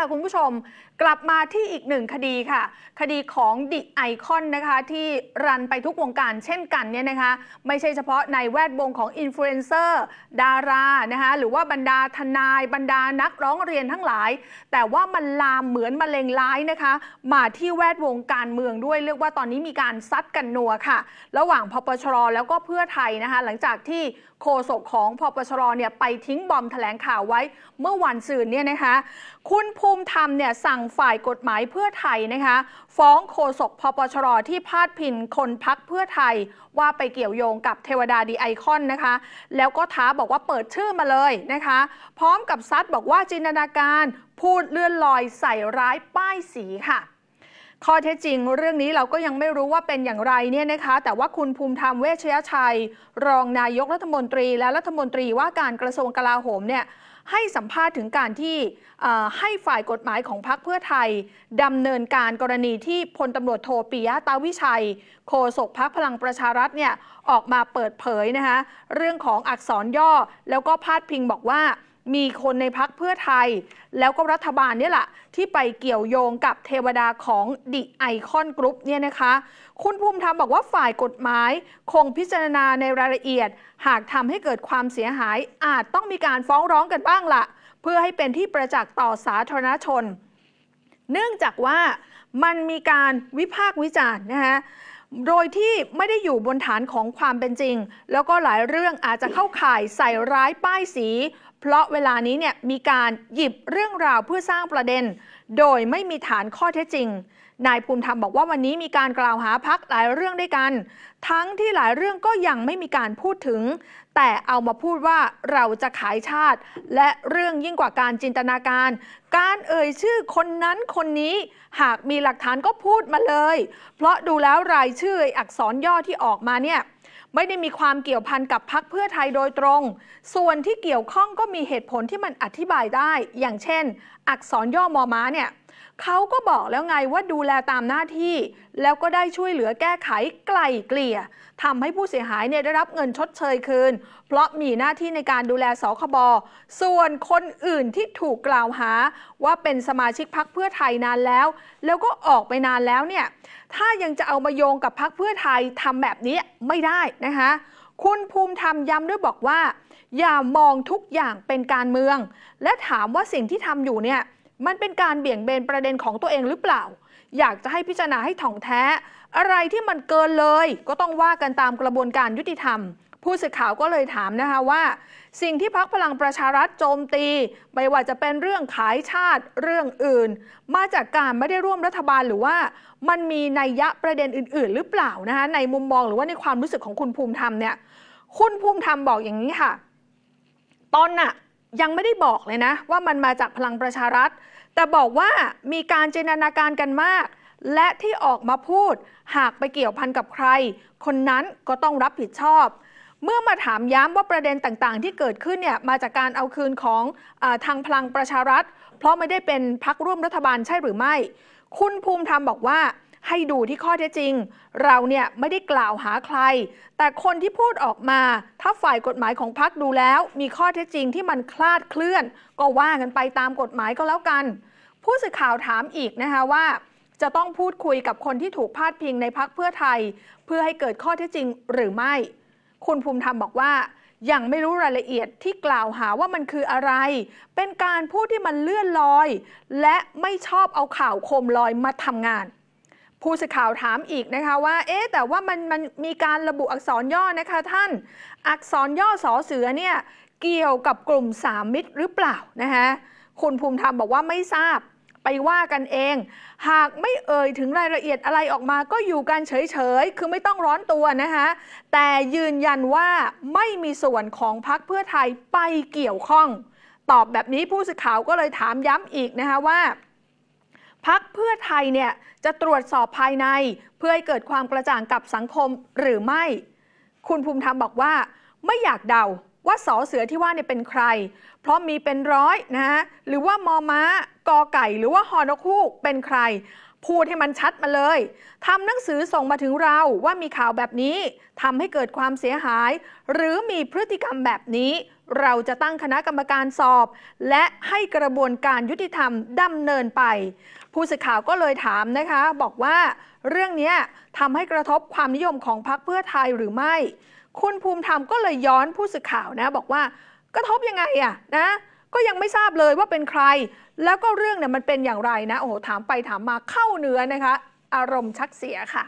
ค่ะคุณผู้ชมกลับมาที่อีกหนึ่งคดีค่ะ คดีของดิไอคอนนะคะที่รันไปทุกวงการเช่นกันเนี่ยนะคะไม่ใช่เฉพาะในแวดวงของอินฟลูเอนเซอร์ ดารานะคะหรือว่าบรรดาทนาย บรรดานักร้องเรียนทั้งหลาย แต่ว่ามันลามเหมือนมะเร็งร้ายนะคะมาที่แวดวงการเมืองด้วย เรียกว่าตอนนี้มีการซัดกันนัวค่ะ ระหว่างพปชรแล้วก็เพื่อไทยนะคะหลังจากที่โฆษกของพอปชรเนี่ยไปทิ้งบอมแถลงข่าวไว้เมื่อวันสืนเนี่ยนะคะคุณภูภูมิธรรมเนี่ยสั่งฝ่ายกฎหมายเพื่อไทยนะคะ ฟ้องโฆษกพปชรที่พาดพินคนพักเพื่อไทย ว่าไปเกี่ยวโยงกับเทวดาดีไอคอนนะคะ แล้วก็ท้าบอกว่าเปิดชื่อมาเลยนะคะ พร้อมกับซัดบอกว่าจินตนาการ พูดเลื่อนลอยใส่ร้ายป้ายสีค่ะข้อเท็จจริงเรื่องนี้เราก็ยังไม่รู้ว่าเป็นอย่างไรเนี่ยนะคะแต่ว่าคุณภูมิธรรมเวชยชัย รองนายกรัฐมนตรีและรัฐมนตรีว่าการกระทรวงกลาโหมเนี่ยให้สัมภาษณ์ถึงการที่ให้ฝ่ายกฎหมายของพรรคเพื่อไทยดำเนินการกรณีที่พลตำรวจโทปิยะตาวิชัย โฆษกพรรคพลังประชารัฐเนี่ยออกมาเปิดเผยนะคะเรื่องของอักษรย่อแล้วก็พาดพิงบอกว่ามีคนในพักเพื่อไทย แล้วก็รัฐบาลเนี่ยแหละที่ไปเกี่ยวโยงกับเทวดาของดิไอคอนกรุ๊ปเนี่ยนะคะ คุณภูมิธรรมบอกว่าฝ่ายกฎหมาย คงพิจารณาในรายละเอียด หากทำให้เกิดความเสียหาย อาจต้องมีการฟ้องร้องกันบ้างละเพื่อให้เป็นที่ประจักษ์ต่อสาธารณชน เนื่องจากว่ามันมีการวิพากษ์วิจารณ์นะคะโดยที่ไม่ได้อยู่บนฐานของความเป็นจริง แล้วก็หลายเรื่องอาจจะเข้าข่ายใส่ร้ายป้ายสีเพราะเวลานี้เนี่ยมีการหยิบเรื่องราวเพื่อสร้างประเด็น โดยไม่มีฐานข้อเท็จจริง นายภูมิธรรมบอกว่าวันนี้มีการกล่าวหาพักหลายเรื่องด้วยกัน ทั้งที่หลายเรื่องก็ยังไม่มีการพูดถึง แต่เอามาพูดว่าเราจะขายชาติ และเรื่องยิ่งกว่าการจินตนาการ การเอ่ยชื่อคนนั้นคนนี้หากมีหลักฐานก็พูดมาเลย เพราะดูแล้วรายชื่ออักษรย่อที่ออกมาเนี่ยไม่ได้มีความเกี่ยวพันกับพักเพื่อไทยโดยตรง ส่วนที่เกี่ยวข้องก็มีเหตุผลที่มันอธิบายได้ อย่างเช่น อักษรย่อมอม้าเนี่ยเขาก็บอกแล้วไงว่าดูแลตามหน้าที่ แล้วก็ได้ช่วยเหลือแก้ไขไกล่เกลี่ยทำให้ผู้เสียหายเนี่ยได้รับเงินชดเชยคืน เพราะมีหน้าที่ในการดูแลสคบส่วนคนอื่นที่ถูกกล่าวหาว่าเป็นสมาชิกพักเพื่อไทยนานแล้ว แล้วก็ออกไปนานแล้วเนี่ยถ้ายังจะเอามาโยงกับพักเพื่อไทยทำแบบนี้ไม่ได้นะคะ คุณภูมิธรรมย้ำด้วยบอกว่าอย่ามองทุกอย่างเป็นการเมือง และถามว่าสิ่งที่ทำอยู่เนี่ยมันเป็นการเบี่ยงเบนประเด็นของตัวเองหรือเปล่า อยากจะให้พิจารณาให้ถ่องแท้ อะไรที่มันเกินเลย ก็ต้องว่ากันตามกระบวนการยุติธรรม ผู้สื่อข่าวก็เลยถามนะคะว่า สิ่งที่พักพลังประชารัฐโจมตี ไม่ว่าจะเป็นเรื่องขายชาติเรื่องอื่น มาจากการไม่ได้ร่วมรัฐบาลหรือว่า มันมีนัยยะประเด็นอื่น ๆหรือเปล่านะคะในมุมมองหรือว่าในความรู้สึกของคุณภูมิธรรมเนี่ยคุณภูมิธรรมบอกอย่างนี้ค่ะตอนน่ะยังไม่ได้บอกเลยนะว่ามันมาจากพลังประชารัฐ แต่บอกว่ามีการจินตนาการกันมาก และที่ออกมาพูดหากไปเกี่ยวพันกับใคร คนนั้นก็ต้องรับผิดชอบ เมื่อมาถามย้ำว่าประเด็นต่างๆที่เกิดขึ้นเนี่ยมาจากการเอาคืนของอทางพลังประชารัฐ เพราะไม่ได้เป็นพักร่วมรัฐบาลใช่หรือไม่ คุณภูมิธรรมบอกว่าให้ดูที่ข้อเท็จจริง เราเนี่ยไม่ได้กล่าวหาใคร แต่คนที่พูดออกมา ถ้าฝ่ายกฎหมายของพักดูแล้ว มีข้อเท็จจริงที่มันคลาดเคลื่อน ก็ว่ากันไปตามกฎหมายก็แล้วกัน ผู้สื่อข่าวถามอีกนะคะว่า จะต้องพูดคุยกับคนที่ถูกพาดพิงในพักเพื่อไทย เพื่อให้เกิดข้อเท็จจริงหรือไม่ คุณภูมิธรรมบอกว่า ยังไม่รู้รายละเอียดที่กล่าวหาว่ามันคืออะไร เป็นการพูดที่มันเลื่อนลอย และไม่ชอบเอาข่าวโคมลอยมาทำงานผู้สื่อข่าวถามอีกนะคะว่าเอ๊ะแต่ว่ามันมันมีการระบุอักษรย่อนะคะ ท่านอักษรย่อสอเสือเนี่ยเกี่ยวกับกลุ่มสามมิตรหรือเปล่านะคะคุณภูมิธรรมบอกว่าไม่ทราบไปว่ากันเอง หากไม่เอ่ยถึงรายละเอียดอะไรออกมาก็อยู่กันเฉยๆคือไม่ต้องร้อนตัวนะคะแต่ยืนยันว่าไม่มีส่วนของพักเพื่อไทยไปเกี่ยวข้อง ตอบแบบนี้ผู้สื่อข่าวก็เลยถามย้ำอีกนะคะว่าพักเพื่อไทยเนี่ย จะตรวจสอบภายใน เพื่อให้เกิดความกระจ่างกับสังคมหรือไม่ คุณภูมิธรรมบอกว่า ไม่อยากเดาว่าสอเสือที่ว่าเนี่ยเป็นใคร เพราะมีเป็นร้อยนะหรือว่ามอม้ากอไก่ หรือว่าฮอนคู่เป็นใคร พูดให้มันชัดมาเลยทำหนังสือส่งมาถึงเราว่ามีข่าวแบบนี้ทำให้เกิดความเสียหาย หรือมีพฤติกรรมแบบนี้เราจะตั้งคณะกรรมการสอบ และให้กระบวนการยุติธรรมดำเนินไป ผู้สื่อข่าวก็เลยถามนะคะ บอกว่าเรื่องนี้ทำให้กระทบความนิยมของพรรคเพื่อไทยหรือไม่ คุณภูมิธรรมก็เลยย้อนผู้สื่อข่าวนะบอกว่ากระทบยังไงอะนะก็ยังไม่ทราบเลยว่าเป็นใคร แล้วก็เรื่องเนี่ยมันเป็นอย่างไรนะโอ้โหถามไปถามมาเข้าเนื้อนะคะ อารมณ์ชักเสียค่ะ